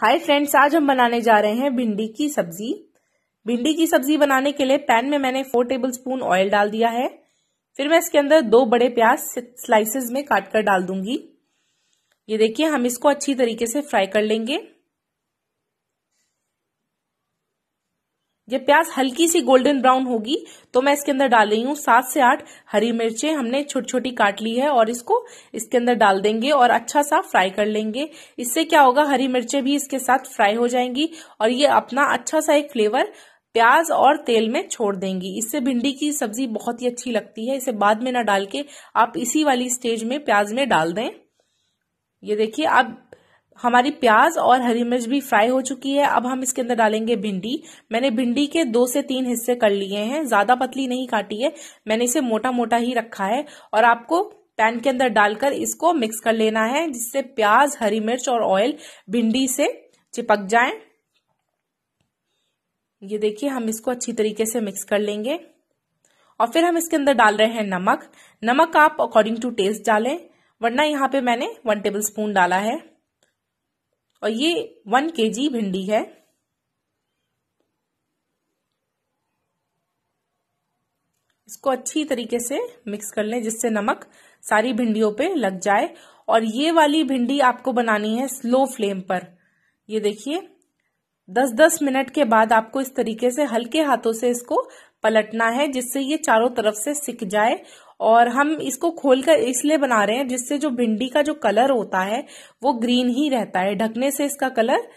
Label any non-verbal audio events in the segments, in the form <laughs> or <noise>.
hi friends आज हम बनाने जा रहे हैं भिंडी की सब्जी भिंडी की सब्जी बनाने के लिए पैन में मैंने फोर टेबल स्पून ऑयल डाल दिया है फिर मैं इसके अंदर दो बड़े प्याज स्लाइसेस में काट कर डाल दूंगी ये देखिए हम इसको अच्छी तरीके से फ्राई कर लेंगे जब प्याज हल्की सी गोल्डन ब्राउन होगी तो मैं इसके अंदर डाल रही हूँ सात से आठ हरी मिर्चें हमने छोटी छोटी काट ली है और इसको इसके अंदर डाल देंगे और अच्छा सा फ्राई कर लेंगे इससे क्या होगा हरी मिर्चें भी इसके साथ फ्राई हो जाएंगी और ये अपना अच्छा सा एक फ्लेवर प्याज और तेल में छोड़ देंगी इससे भिंडी की सब्जी बहुत ही अच्छी लगती है इसे बाद में ना डाल के आप इसी वाली स्टेज में प्याज में डाल दें ये देखिए आप हमारी प्याज और हरी मिर्च भी फ्राई हो चुकी है अब हम इसके अंदर डालेंगे भिंडी मैंने भिंडी के दो से तीन हिस्से कर लिए हैं ज्यादा पतली नहीं काटी है मैंने इसे मोटा मोटा ही रखा है और आपको पैन के अंदर डालकर इसको मिक्स कर लेना है जिससे प्याज हरी मिर्च और ऑयल भिंडी से चिपक जाए ये देखिए हम इसको अच्छी तरीके से मिक्स कर लेंगे और फिर हम इसके अंदर डाल रहे हैं नमक नमक आप अकॉर्डिंग टू टेस्ट डालें वरना यहाँ पे मैंने वन टेबल स्पून डाला है और ये वन के जी भिंडी है इसको अच्छी तरीके से मिक्स कर लें जिससे नमक सारी भिंडियों पे लग जाए और ये वाली भिंडी आपको बनानी है स्लो फ्लेम पर ये देखिए दस दस मिनट के बाद आपको इस तरीके से हल्के हाथों से इसको पलटना है जिससे ये चारों तरफ से सिक जाए और हम इसको खोलकर इसलिए बना रहे हैं जिससे जो भिंडी का जो कलर होता है वो ग्रीन ही रहता है ढकने से इसका कलर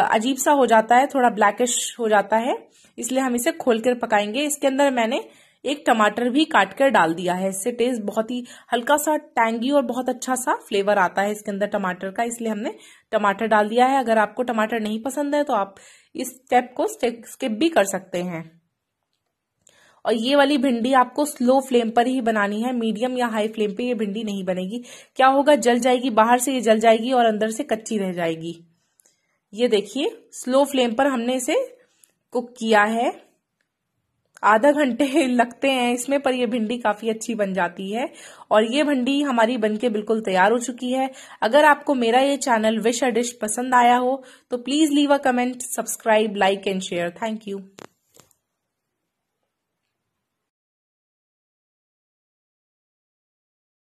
अजीब सा हो जाता है थोड़ा ब्लैकिश हो जाता है इसलिए हम इसे खोलकर पकाएंगे इसके अंदर मैंने एक टमाटर भी काट कर डाल दिया है इससे टेस्ट बहुत ही हल्का सा टैंगी और बहुत अच्छा सा फ्लेवर आता है इसके अंदर टमाटर का इसलिए हमने टमाटर डाल दिया है अगर आपको टमाटर नहीं पसंद है तो आप इस स्टेप को स्टेप स्किप भी कर सकते हैं और ये वाली भिंडी आपको स्लो फ्लेम पर ही बनानी है मीडियम या हाई फ्लेम पे ये भिंडी नहीं बनेगी क्या होगा जल जाएगी बाहर से ये जल जाएगी और अंदर से कच्ची रह जाएगी ये देखिए स्लो फ्लेम पर हमने इसे कुक किया है आधा घंटे <laughs> लगते हैं इसमें पर यह भिंडी काफी अच्छी बन जाती है और ये भिंडी हमारी बनके बिल्कुल तैयार हो चुकी है अगर आपको मेरा ये चैनल विश अ डिश पसंद आया हो तो please leave a comment subscribe like and share thank you